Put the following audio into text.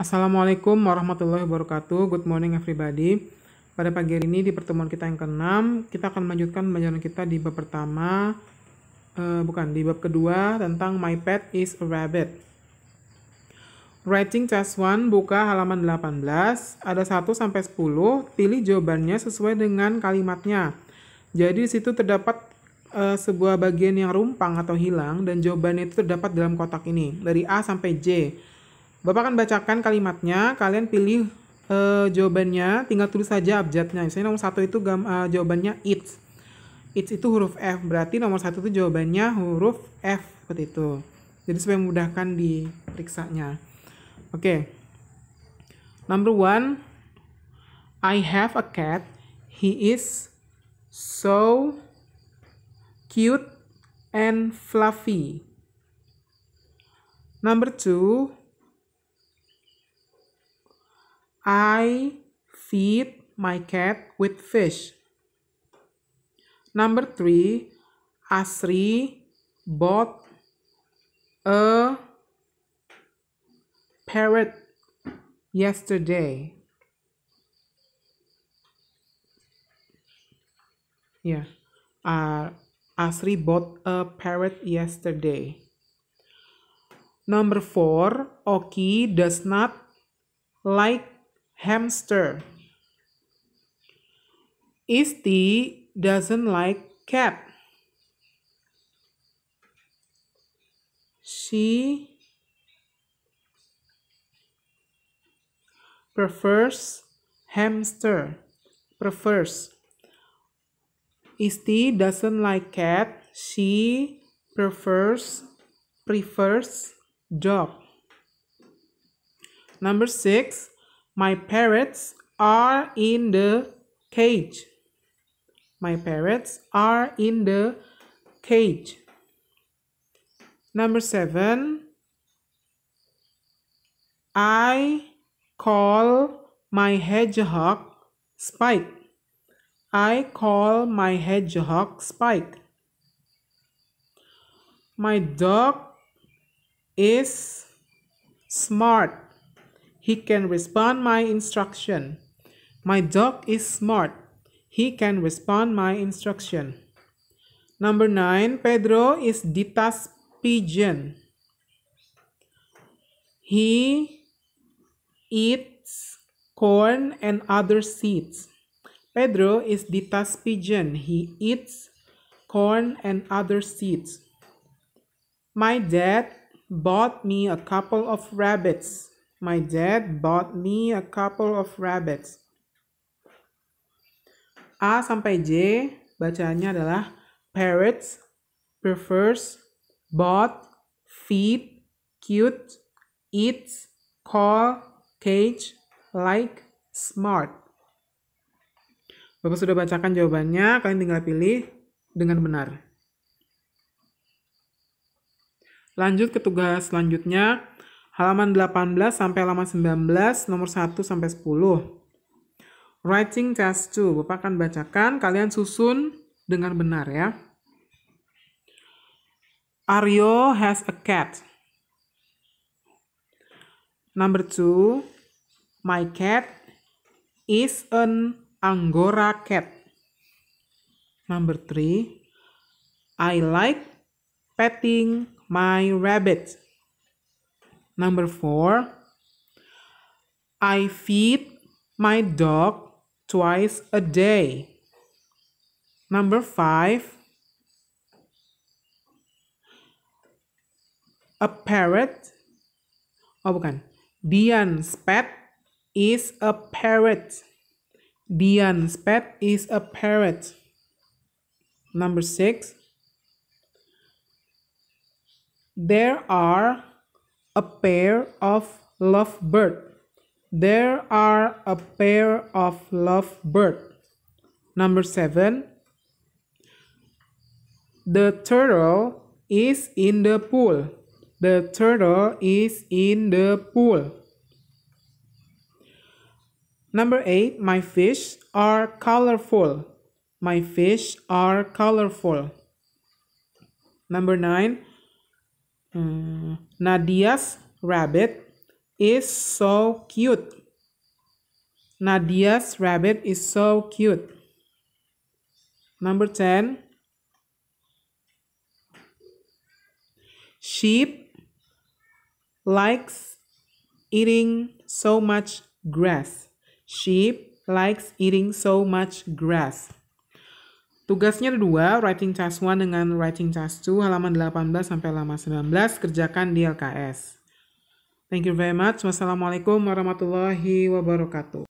Assalamualaikum warahmatullahi wabarakatuh. Good morning everybody. Pada pagi hari ini di pertemuan kita yang ke-6, kita akan melanjutkan pembelajaran kita di bab pertama, uh, bukan, di bab kedua tentang My Pet is a Rabbit. Writing test 1, buka halaman 18, ada 1 sampai 10, pilih jawabannya sesuai dengan kalimatnya. Jadi di situ terdapat uh, sebuah bagian yang rumpang atau hilang dan jawabannya itu terdapat dalam kotak ini dari A sampai J. Bapak akan bacakan kalimatnya, kalian pilih uh, jawabannya, tinggal tulis saja abjadnya. Misalnya nomor satu itu gam, uh, jawabannya it's. It's itu huruf F, berarti nomor satu itu jawabannya huruf F, seperti itu. Jadi supaya memudahkan diperiksanya. Oke. Okay. Number one, I have a cat. He is so cute and fluffy. Number two, I feed my cat with fish. Number three, Asri bought a parrot yesterday. Yeah, uh, Asri bought a parrot yesterday. Number four, Oki does not like hamster. Isti doesn't like cat. She prefers hamster. Prefers. Isti doesn't like cat. She prefers prefers dog. Number six, my parrots are in the cage. My parrots are in the cage. Number seven. I call my hedgehog Spike. I call my hedgehog Spike. My dog is smart. He can respond my instruction. My dog is smart. He can respond my instruction. Number 9. Pedro is Dita's pigeon. He eats corn and other seeds. Pedro is Dita's pigeon. He eats corn and other seeds. My dad bought me a couple of rabbits. My dad bought me a couple of rabbits. A sampai J bacaannya adalah parrots, prefers, bought, feed, cute, eats, call, cage, like, smart. Bapak sudah bacakan jawabannya, kalian tinggal pilih dengan benar. Lanjut ke tugas selanjutnya, halaman 18 sampai halaman 19, nomor 1 sampai 10. Writing test 2, Bapak akan bacakan, kalian susun dengan benar ya. Aryo has a cat. Number 2, my cat is an angora cat. Number 3, I like petting my rabbit. Number four, I feed my dog twice a day. Number five, a parrot. Oh, bukan. Dian's pet is a parrot. Dian's pet is a parrot. Number six, there are a pair of lovebird. There are a pair of lovebird. Number seven. The turtle is in the pool. The turtle is in the pool. Number eight, my fish are colorful. My fish are colorful. Number nine, Mm, Nadia's rabbit is so cute. Nadia's rabbit is so cute. Number 10. Sheep likes eating so much grass. Sheep likes eating so much grass. Tugasnya ada dua, writing task 1 dengan writing task 2, halaman 18 sampai halaman 19, kerjakan di LKS. Thank you very much. Wassalamualaikum warahmatullahi wabarakatuh.